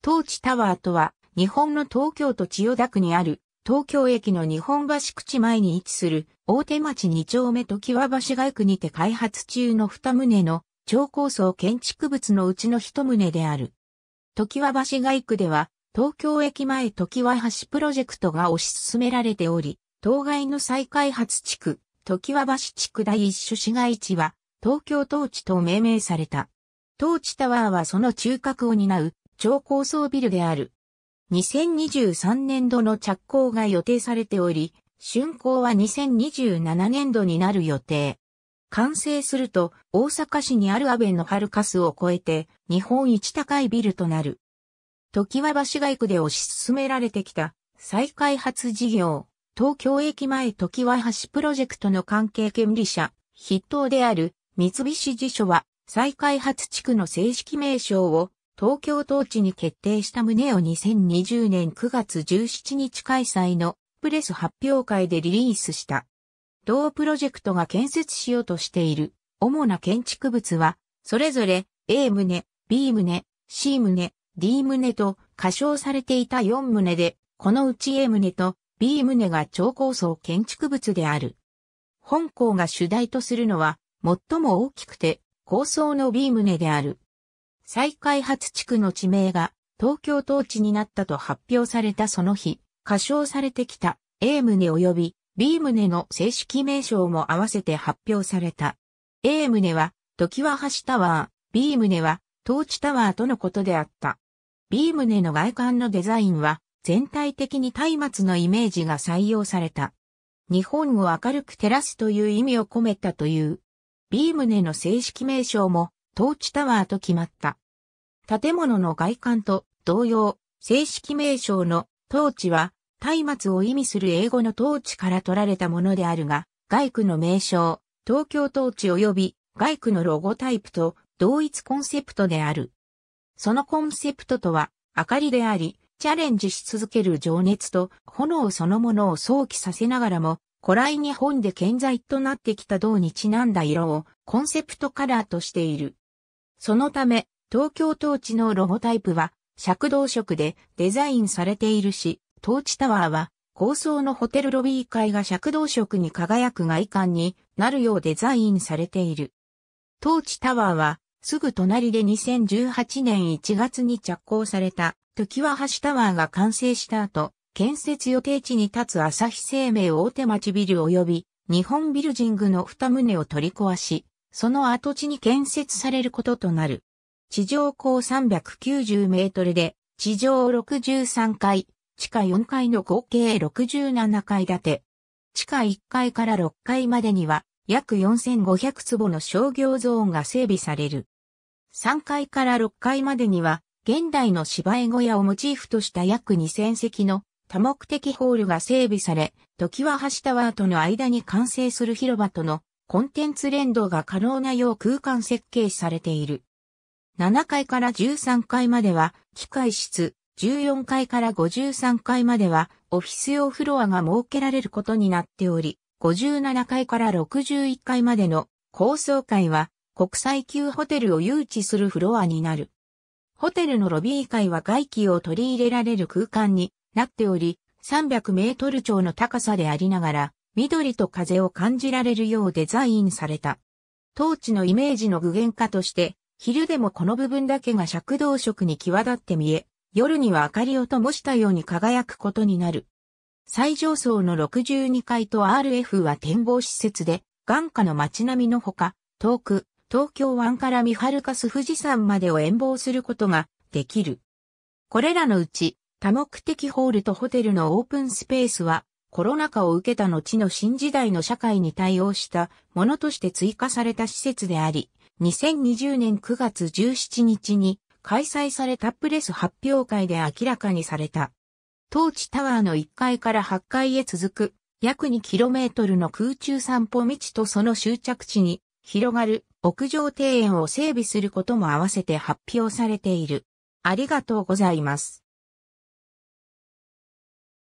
トーチタワーとは、日本の東京都千代田区にある、東京駅の日本橋口前に位置する、大手町2丁目と際橋街区にて開発中の2棟の、超高層建築物のうちの1棟である。時和橋街区では、東京駅前時和橋プロジェクトが推し進められており、当該の再開発地区、時和橋地区第一種市街地は、東京統治と命名された。統治タワーはその中核を担う超高層ビルである。2023年度の着工が予定されており、竣工は2027年度になる予定。完成すると、大阪市にある安倍のハルカスを超えて、日本一高いビルとなる。時は橋外区で推し進められてきた、再開発事業、東京駅前時は橋プロジェクトの関係権利者、筆頭である、三菱辞所は、再開発地区の正式名称を、東京統治に決定した旨を2020年9月17日開催のプレス発表会でリリースした。同プロジェクトが建設しようとしている主な建築物は、それぞれ A 棟、B 棟、C 棟、D 棟と仮称されていた4棟で、このうち A 棟と B 棟が超高層建築物である。本校が主題とするのは、最も大きくて、高層の B 棟である。再開発地区の地名が東京統治になったと発表されたその日、歌唱されてきた A 棟及び B 棟の正式名称も合わせて発表された。A 棟は、時は橋タワー、B 棟は、トーチタワーとのことであった。B 棟の外観のデザインは、全体的に松明のイメージが採用された。日本を明るく照らすという意味を込めたという。B 棟の正式名称も、トーチタワーと決まった。建物の外観と同様、正式名称のトーチは、松明を意味する英語のトーチから取られたものであるが、外区の名称、東京トーチ及び外区のロゴタイプと同一コンセプトである。そのコンセプトとは、明かりであり、チャレンジし続ける情熱と炎そのものを想起させながらも、古来日本で健在となってきた銅にちなんだ色をコンセプトカラーとしている。そのため、東京ーチのロゴタイプは、尺道色でデザインされているし、ーチタワーは、高層のホテルロビー階が尺道色に輝く外観になるようデザインされている。ーチタワーは、すぐ隣で2018年1月に着工された、時は橋タワーが完成した後、建設予定地に立つ朝日生命大手町ビル及び、日本ビルジングの二棟を取り壊し、その跡地に建設されることとなる。地上高390メートルで、地上63階、地下4階の合計67階建て。地下1階から6階までには、約4500坪の商業ゾーンが整備される。3階から6階までには、現代の芝居小屋をモチーフとした約2000席の多目的ホールが整備され、時は橋タワーとの間に完成する広場とのコンテンツ連動が可能なよう空間設計されている。7階から13階までは機械室、14階から53階まではオフィス用フロアが設けられることになっており、57階から61階までの高層階は国際級ホテルを誘致するフロアになる。ホテルのロビー階は外気を取り入れられる空間になっており、300メートル超の高さでありながら、緑と風を感じられるようデザインされた。当地のイメージの具現化として、昼でもこの部分だけが尺道色に際立って見え、夜には明かりを灯したように輝くことになる。最上層の62階と RF は展望施設で、眼下の街並みのほか、遠く、東京湾から見晴かす富士山までを遠望することができる。これらのうち、多目的ホールとホテルのオープンスペースは、コロナ禍を受けた後の新時代の社会に対応したものとして追加された施設であり、2020年9月17日に開催されたプレス発表会で明らかにされた。当地タワーの1階から8階へ続く約 2km の空中散歩道とその終着地に広がる屋上庭園を整備することも合わせて発表されている。ありがとうございます。